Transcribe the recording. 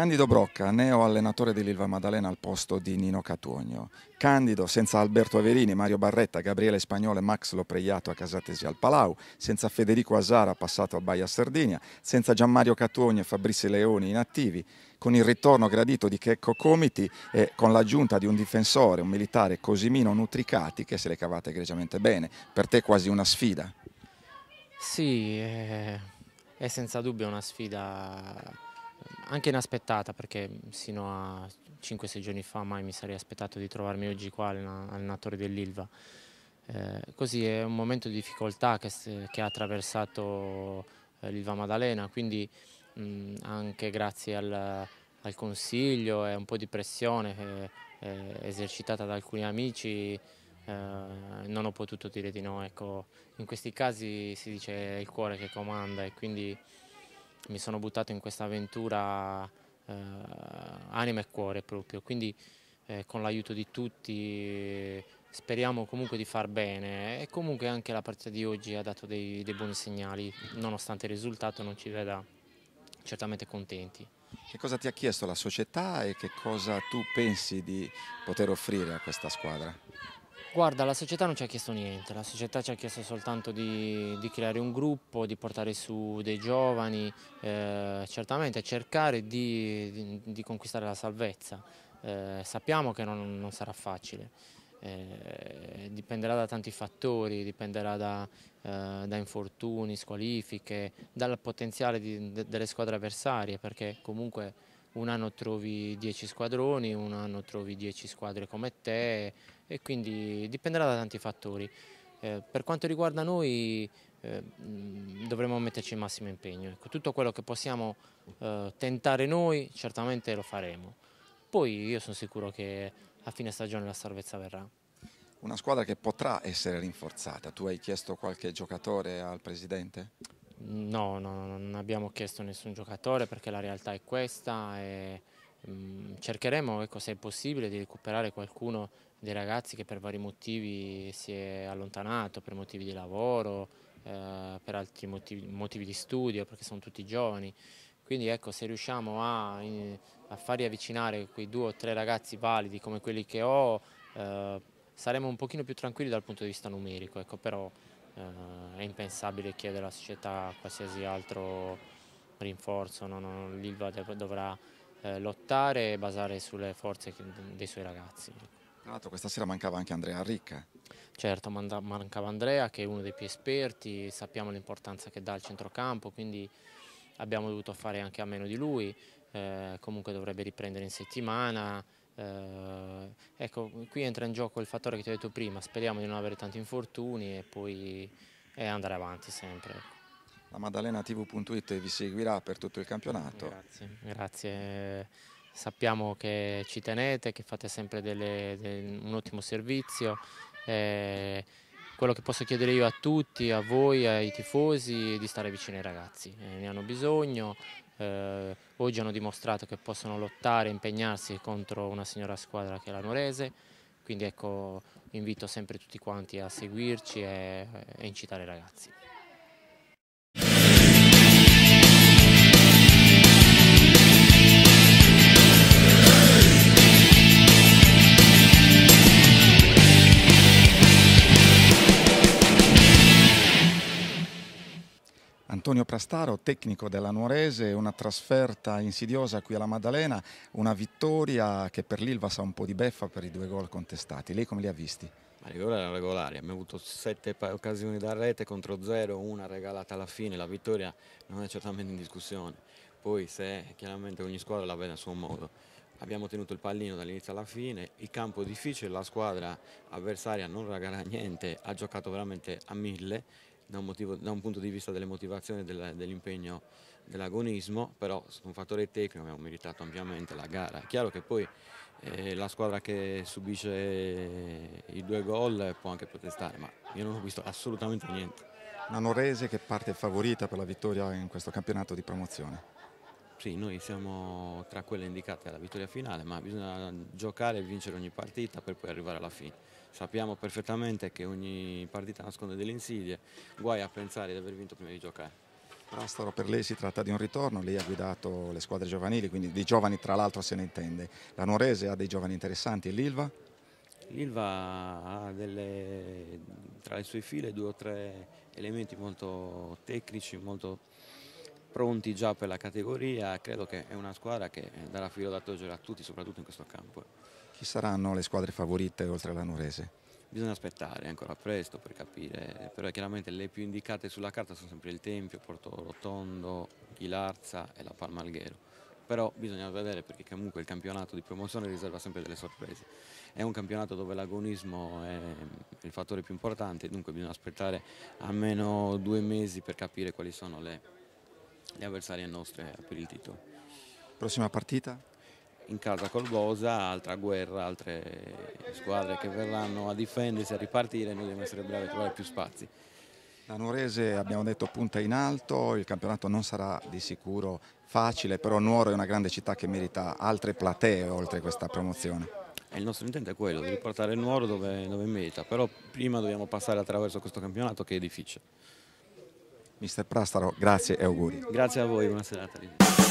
Candido Brocca, neo allenatore dell'Ilva Maddalena al posto di Nino Catuogno. Candido senza Alberto Averini, Mario Barretta, Gabriele Spagnolo e Max Lopregliato a Casatesi al Palau, senza Federico Asara passato a Baia Sardinia, senza Gianmario Catuogno e Fabrizio Leoni inattivi, con il ritorno gradito di Checco Comiti e con l'aggiunta di un difensore, un militare Cosimino Nutricati che se le cavate egregiamente bene. Per te quasi una sfida. Sì, è, eh, è senza dubbio una sfida anche inaspettata perché sino a 5-6 giorni fa mai mi sarei aspettato di trovarmi oggi qua allenatore dell'Ilva. Eh, così è un momento di difficoltà che, che ha attraversato eh, l'Ilva Maddalena, quindi mh, anche grazie al, al, consiglio e un po' di pressione eh, esercitata da alcuni amici eh, non ho potuto dire di no. Ecco, in questi casi si dice è il cuore che comanda e quindi mi sono buttato in questa avventura eh, anima e cuore proprio, quindi eh, con l'aiuto di tutti speriamo comunque di far bene e comunque anche la partita di oggi ha dato dei, dei buoni segnali, nonostante il risultato non ci veda certamente contenti. Che cosa ti ha chiesto la società e che cosa tu pensi di poter offrire a questa squadra? Guarda, la società non ci ha chiesto niente, la società ci ha chiesto soltanto di, di creare un gruppo, di portare su dei giovani, eh, certamente cercare di, di, conquistare la salvezza. Eh, sappiamo che non, non sarà facile, eh, dipenderà da tanti fattori, dipenderà da, eh, da infortuni, squalifiche, dal potenziale de, delle squadre avversarie, perché comunque un anno trovi 10 squadroni, un anno trovi 10 squadre come te, e quindi dipenderà da tanti fattori. Eh, per quanto riguarda noi eh, mm, dovremo metterci il massimo impegno. Ecco, tutto quello che possiamo eh, tentare noi certamente lo faremo. Poi io sono sicuro che a fine stagione la salvezza verrà. Una squadra che potrà essere rinforzata. Tu hai chiesto qualche giocatore al presidente? No, no, non abbiamo chiesto nessun giocatore perché la realtà è questa. E cercheremo, ecco, se è possibile, di recuperare qualcuno dei ragazzi che per vari motivi si è allontanato, per motivi di lavoro, eh, per altri motivi, motivi, di studio, perché sono tutti giovani. Quindi ecco, se riusciamo a, in, a far riavvicinare quei due o tre ragazzi validi come quelli che ho, eh, saremo un pochino più tranquilli dal punto di vista numerico, ecco, però eh, è impensabile chiedere alla società qualsiasi altro rinforzo, no? l'ILVA dovrà eh, lottare e basare sulle forze dei suoi ragazzi. Tra l'altro questa sera mancava anche Andrea Ricca. Certo, mancava Andrea che è uno dei più esperti, sappiamo l'importanza che dà al centrocampo, quindi abbiamo dovuto fare anche a meno di lui, eh, comunque dovrebbe riprendere in settimana. Eh, ecco, qui entra in gioco il fattore che ti ho detto prima, speriamo di non avere tanti infortuni e poi eh, andare avanti sempre. Ecco la maddalenatv.it vi seguirà per tutto il campionato. Grazie, grazie. Sappiamo che ci tenete, che fate sempre delle, del, un ottimo servizio. Eh, quello che posso chiedere io a tutti, a voi, ai tifosi, è di stare vicino ai ragazzi. Eh, ne hanno bisogno. Eh, oggi hanno dimostrato che possono lottare, impegnarsi contro una signora squadra che è la Norese. Quindi ecco, invito sempre tutti quanti a seguirci e, e incitare i ragazzi. Antonio Prastaro, tecnico della Nuorese, una trasferta insidiosa qui alla Maddalena, una vittoria che per l'Ilva sa un po' di beffa per i due gol contestati. Lei come li ha visti? Ma i gol erano regolari, abbiamo avuto sette occasioni da rete contro zero, una regalata alla fine, la vittoria non è certamente in discussione, poi se chiaramente ogni squadra la vede a suo modo. Abbiamo tenuto il pallino dall'inizio alla fine, il campo è difficile, la squadra avversaria non regala niente, ha giocato veramente a mille da un, motivo, da un, punto di vista delle motivazioni dell'impegno dell'agonismo, però su un fattore tecnico abbiamo meritato ampiamente la gara. È chiaro che poi eh, la squadra che subisce eh, i due gol può anche protestare, ma io non ho visto assolutamente niente. Nanorese che parte favorita per la vittoria in questo campionato di promozione. Sì, noi siamo tra quelle indicate alla vittoria finale, ma bisogna giocare e vincere ogni partita per poi arrivare alla fine Sappiamo perfettamente che ogni partita nasconde delle insidie, guai a pensare di aver vinto prima di giocare. Astaro per lei si tratta di un ritorno, lei ha guidato le squadre giovanili, quindi dei giovani tra l'altro se ne intende. La Nuorese ha dei giovani interessanti, l'Ilva? L'Ilva ha delle, tra le sue file due o tre elementi molto tecnici, molto pronti già per la categoria, credo che è una squadra che darà filo da togliere a tutti, soprattutto in questo campo. Chi saranno le squadre favorite oltre all'Anurese? Bisogna aspettare, ancora presto per capire, però chiaramente le più indicate sulla carta sono sempre il Tempio, Porto Rotondo, Ilarza e la Palma Alghero però bisogna vedere perché comunque il campionato di promozione riserva sempre delle sorprese. È un campionato dove l'agonismo è il fattore più importante, dunque bisogna aspettare almeno due mesi per capire quali sono le, le avversarie nostre per il titolo. Prossima partita? in casa col Bosa, altra guerra, altre squadre che verranno a difendersi, a ripartire, noi dobbiamo essere bravi a trovare più spazi. La Nuorese abbiamo detto punta in alto, il campionato non sarà di sicuro facile, però Nuoro è una grande città che merita altre platee oltre questa promozione. il nostro intento è quello, di riportare Nuoro dove, dove merita, però prima dobbiamo passare attraverso questo campionato che è difficile. Mister Prastaro, grazie e auguri. Grazie a voi, buona serata.